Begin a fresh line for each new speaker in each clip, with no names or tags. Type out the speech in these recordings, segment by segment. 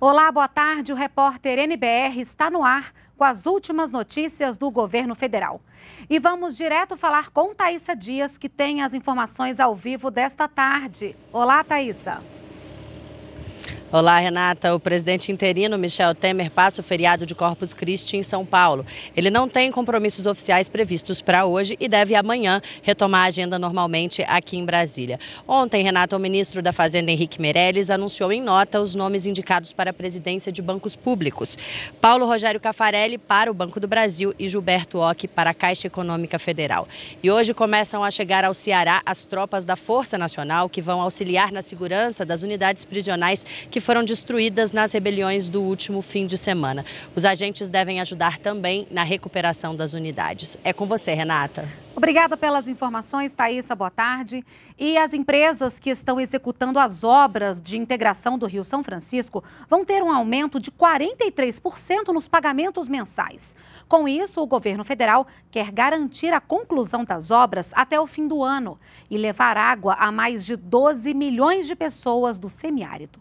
Olá, boa tarde. O repórter NBR está no ar com as últimas notícias do governo federal. E vamos direto falar com Thaisa Dias, que tem as informações ao vivo desta tarde. Olá, Thaisa. Olá, Renata. O presidente interino Michel Temer passa o feriado de Corpus Christi em São Paulo. Ele não tem compromissos oficiais previstos para hoje e deve amanhã retomar a agenda normalmente aqui em Brasília. Ontem, Renata, o ministro da Fazenda Henrique Meirelles anunciou em nota os nomes indicados para a presidência de bancos públicos. Paulo Rogério Cafarelli para o Banco do Brasil e Gilberto Ock para a Caixa Econômica Federal. E hoje começam a chegar ao Ceará as tropas da Força Nacional que vão auxiliar na segurança das unidades prisionais que que foram destruídas nas rebeliões do último fim de semana. Os agentes devem ajudar também na recuperação das unidades. É com você, Renata. Obrigada pelas informações, Thaisa. Boa tarde. E as empresas que estão executando as obras de integração do Rio São Francisco vão ter um aumento de 43% nos pagamentos mensais. Com isso, o governo federal quer garantir a conclusão das obras até o fim do ano e levar água a mais de 12 milhões de pessoas do semiárido.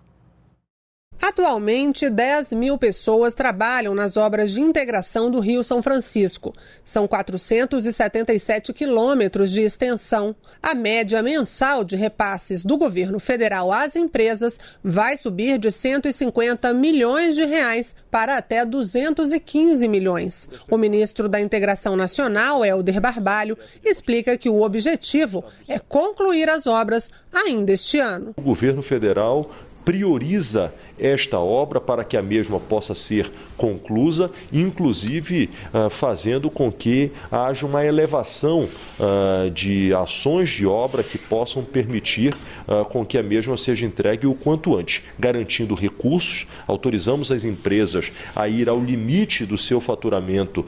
Atualmente, 10 mil pessoas trabalham nas obras de integração do Rio São Francisco. São 477 quilômetros de extensão. A média mensal de repasses do governo federal às empresas vai subir de 150 milhões de reais para até 215 milhões. O ministro da Integração Nacional, Helder Barbalho, explica que o objetivo é concluir as obras ainda este ano.
O governo federal prioriza esta obra para que a mesma possa ser conclusa, inclusive ah, fazendo com que haja uma elevação ah, de ações de obra que possam permitir ah, com que a mesma seja entregue o quanto antes, garantindo recursos, autorizamos as empresas a ir ao limite do seu faturamento,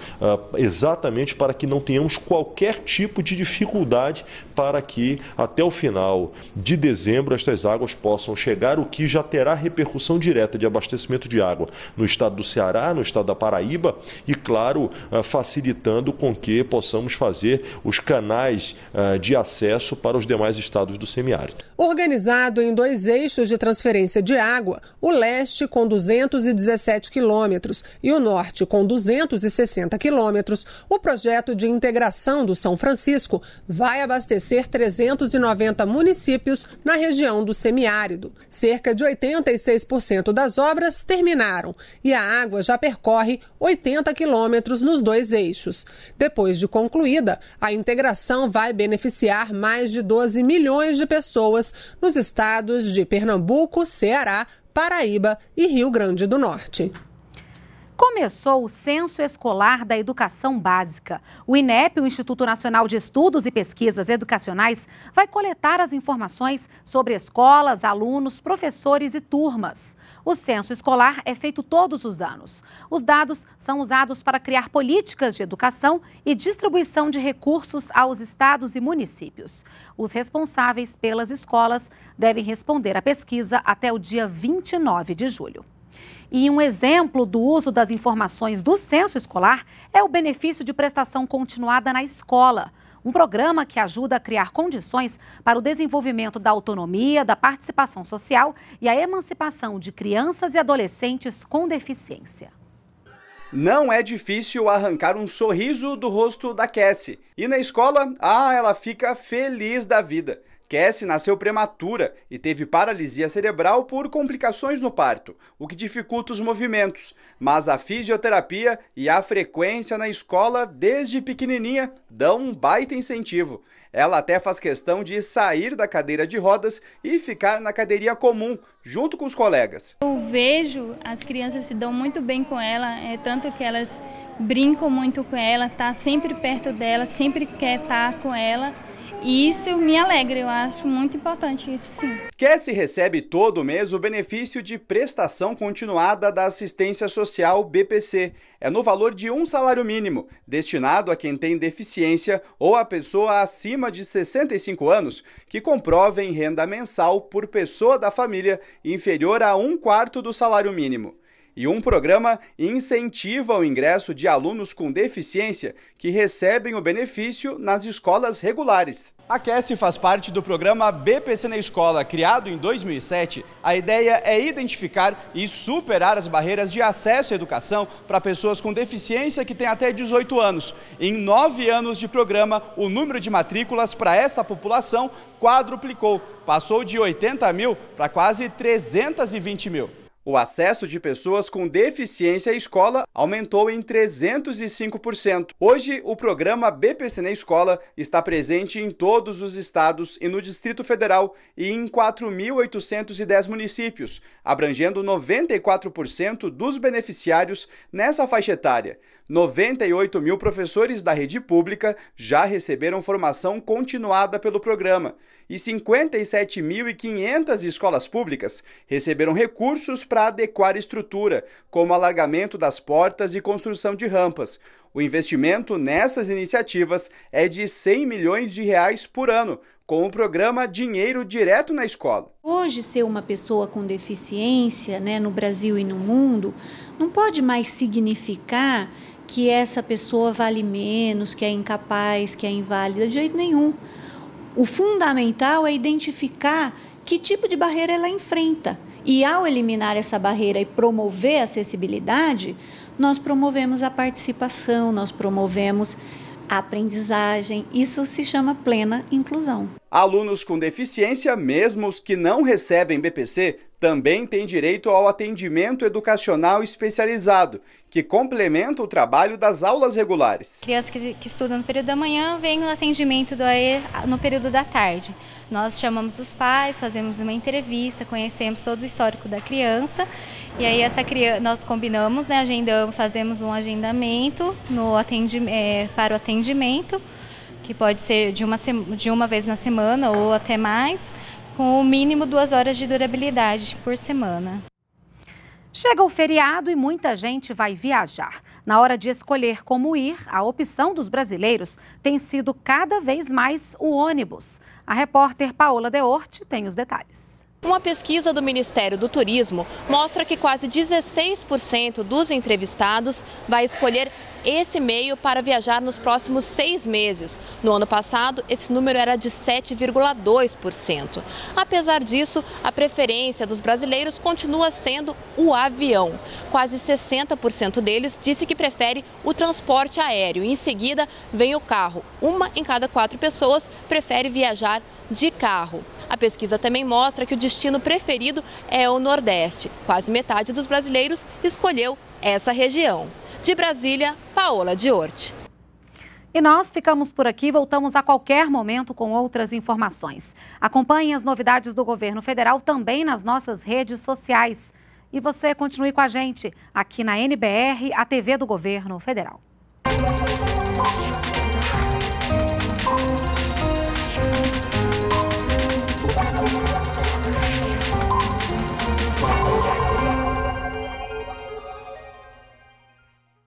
exatamente para que não tenhamos qualquer tipo de dificuldade para que até o final de dezembro estas águas possam chegar o que já terá repercussão direta de abastecimento de água no estado do Ceará, no estado da Paraíba e, claro, eh, facilitando com que possamos fazer os canais eh, de acesso para os demais estados do semiárido.
Organizado em dois eixos de transferência de água, o leste com 217 quilômetros e o norte com 260 quilômetros, o projeto de integração do São Francisco vai abastecer 390 municípios na região do semiárido. Cerca de de 86% das obras terminaram e a água já percorre 80 quilômetros nos dois eixos. Depois de concluída, a integração vai beneficiar mais de 12 milhões de pessoas nos estados de Pernambuco, Ceará, Paraíba e Rio Grande do Norte.
Começou o Censo Escolar da Educação Básica. O INEP, o Instituto Nacional de Estudos e Pesquisas Educacionais, vai coletar as informações sobre escolas, alunos, professores e turmas. O censo escolar é feito todos os anos. Os dados são usados para criar políticas de educação e distribuição de recursos aos estados e municípios. Os responsáveis pelas escolas devem responder à pesquisa até o dia 29 de julho. E um exemplo do uso das informações do censo escolar é o benefício de prestação continuada na escola. Um programa que ajuda a criar condições para o desenvolvimento da autonomia, da participação social e a emancipação de crianças e adolescentes com deficiência.
Não é difícil arrancar um sorriso do rosto da Cassie. E na escola, ah, ela fica feliz da vida. Cassie nasceu prematura e teve paralisia cerebral por complicações no parto, o que dificulta os movimentos, mas a fisioterapia e a frequência na escola desde pequenininha dão um baita incentivo. Ela até faz questão de sair da cadeira de rodas e ficar na cadeirinha comum, junto com os colegas.
Eu vejo as crianças se dão muito bem com ela, é tanto que elas brincam muito com ela, tá sempre perto dela, sempre quer estar tá com ela. E isso me alegra, eu acho muito importante isso sim.
Cassie recebe todo mês o benefício de prestação continuada da assistência social BPC. É no valor de um salário mínimo, destinado a quem tem deficiência ou a pessoa acima de 65 anos que comprovem renda mensal por pessoa da família inferior a um quarto do salário mínimo e um programa incentiva o ingresso de alunos com deficiência que recebem o benefício nas escolas regulares. A Aquece faz parte do programa BPC na Escola, criado em 2007. A ideia é identificar e superar as barreiras de acesso à educação para pessoas com deficiência que têm até 18 anos. Em nove anos de programa, o número de matrículas para essa população quadruplicou, passou de 80 mil para quase 320 mil. O acesso de pessoas com deficiência à escola aumentou em 305%. Hoje, o programa BPC na Escola está presente em todos os estados e no Distrito Federal e em 4.810 municípios, abrangendo 94% dos beneficiários nessa faixa etária. 98 mil professores da rede pública já receberam formação continuada pelo programa e 57.500 escolas públicas receberam recursos para adequar estrutura, como alargamento das portas e construção de rampas. O investimento nessas iniciativas é de 100 milhões de reais por ano, com o programa Dinheiro Direto na Escola.
Hoje, ser uma pessoa com deficiência né, no Brasil e no mundo não pode mais significar que essa pessoa vale menos, que é incapaz, que é inválida, de jeito nenhum. O fundamental é identificar que tipo de barreira ela enfrenta. E ao eliminar essa barreira e promover a acessibilidade, nós promovemos a participação, nós promovemos a aprendizagem. Isso se chama plena inclusão.
Alunos com deficiência, mesmo os que não recebem BPC, também tem direito ao atendimento educacional especializado, que complementa o trabalho das aulas regulares.
Crianças que, que estudam no período da manhã vêm no atendimento do AE no período da tarde. Nós chamamos os pais, fazemos uma entrevista, conhecemos todo o histórico da criança e aí essa criança, nós combinamos, né, agendamos, fazemos um agendamento no é, para o atendimento que pode ser de uma, de uma vez na semana ou até mais, com o mínimo duas horas de durabilidade por semana. Chega o feriado e muita gente vai viajar. Na hora de escolher como ir, a opção dos brasileiros tem sido cada vez mais o ônibus. A repórter Paola Deorte tem os detalhes. Uma pesquisa do Ministério do Turismo mostra que quase 16% dos entrevistados vai escolher esse meio para viajar nos próximos seis meses. No ano passado, esse número era de 7,2%. Apesar disso, a preferência dos brasileiros continua sendo o avião. Quase 60% deles disse que prefere o transporte aéreo. Em seguida, vem o carro. Uma em cada quatro pessoas prefere viajar de carro. A pesquisa também mostra que o destino preferido é o Nordeste. Quase metade dos brasileiros escolheu essa região. De Brasília, Paola Diorte. E nós ficamos por aqui, voltamos a qualquer momento com outras informações. Acompanhe as novidades do governo federal também nas nossas redes sociais. E você continue com a gente aqui na NBR, a TV do Governo Federal.